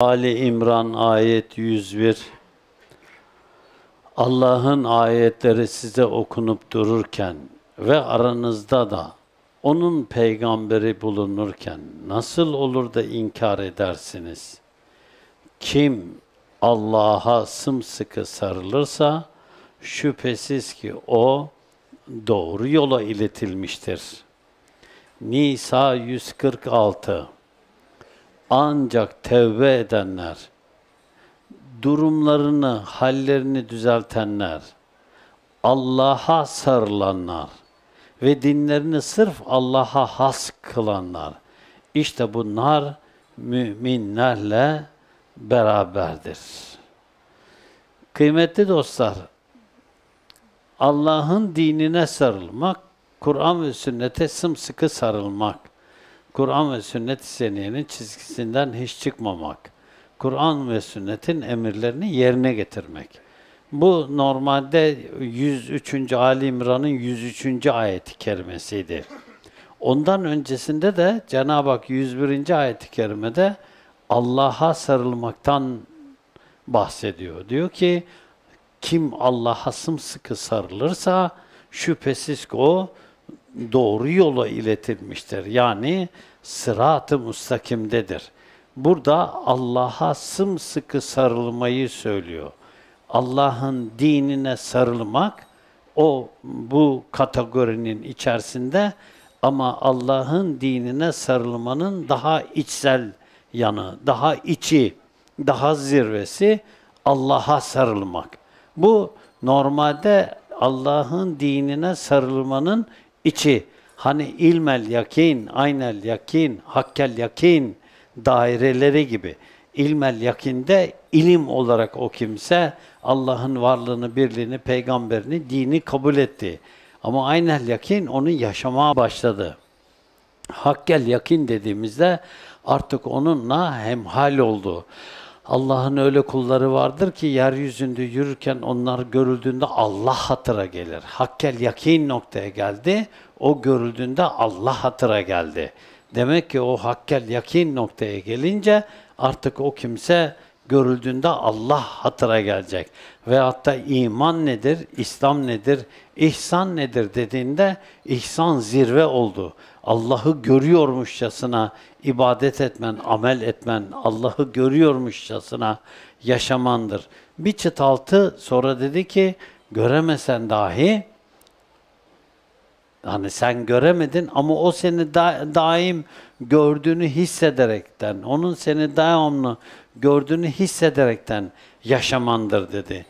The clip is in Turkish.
Ali İmran ayet 101 Allah'ın ayetleri size okunup dururken ve aranızda da onun peygamberi bulunurken nasıl olur da inkar edersiniz? Kim Allah'a sımsıkı sarılırsa şüphesiz ki o doğru yola iletilmiştir. Nisa 146 ancak tevbe edenler, durumlarını, hallerini düzeltenler, Allah'a sarılanlar ve dinlerini sırf Allah'a has kılanlar, işte bunlar müminlerle beraberdir. Kıymetli dostlar, Allah'ın dinine sarılmak, Kur'an ve sünnete sımsıkı sarılmak, Kur'an ve sünnet seniyenin çizgisinden hiç çıkmamak, Kur'an ve sünnetin emirlerini yerine getirmek. Bu normalde 103. Ali İmran'ın 103. ayeti kerimesiydi. Ondan öncesinde de Cenab-ı Hak 101. ayeti kerimede Allah'a sarılmaktan bahsediyor. Diyor ki kim Allah'a sımsıkı sarılırsa şüphesiz ki o doğru yola iletilmiştir. Yani sırat-ı müstakimdedir. Burada Allah'a sımsıkı sarılmayı söylüyor. Allah'ın dinine sarılmak o bu kategorinin içerisinde ama Allah'ın dinine sarılmanın daha içsel yanı, daha içi, daha zirvesi Allah'a sarılmak. Bu normalde Allah'ın dinine sarılmanın içi hani ilmel yakin, aynel yakin, hakkel yakin daireleri gibi ilmel yakinde ilim olarak o kimse Allah'ın varlığını, birliğini, peygamberini, dini kabul etti. Ama aynel yakin onu yaşamaya başladı. Hakkel yakin dediğimizde artık onunla hemhal oldu. Allah'ın öyle kulları vardır ki yeryüzünde yürürken onlar görüldüğünde Allah hatıra gelir. Hakkel yakin noktaya geldi, o görüldüğünde Allah hatıra geldi. Demek ki o hakkel yakin noktaya gelince artık o kimse görüldüğünde Allah hatıra gelecek. Ve hatta iman nedir, İslam nedir, ihsan nedir dediğinde ihsan zirve oldu. Allah'ı görüyormuşçasına ibadet etmen, amel etmen, Allah'ı görüyormuşçasına yaşamandır. Bir çıt altı sonra dedi ki göremesen dahi Hani sen göremedin ama o seni da, daim gördüğünü hissederekten, onun seni daimli gördüğünü hissederekten yaşamandır dedi.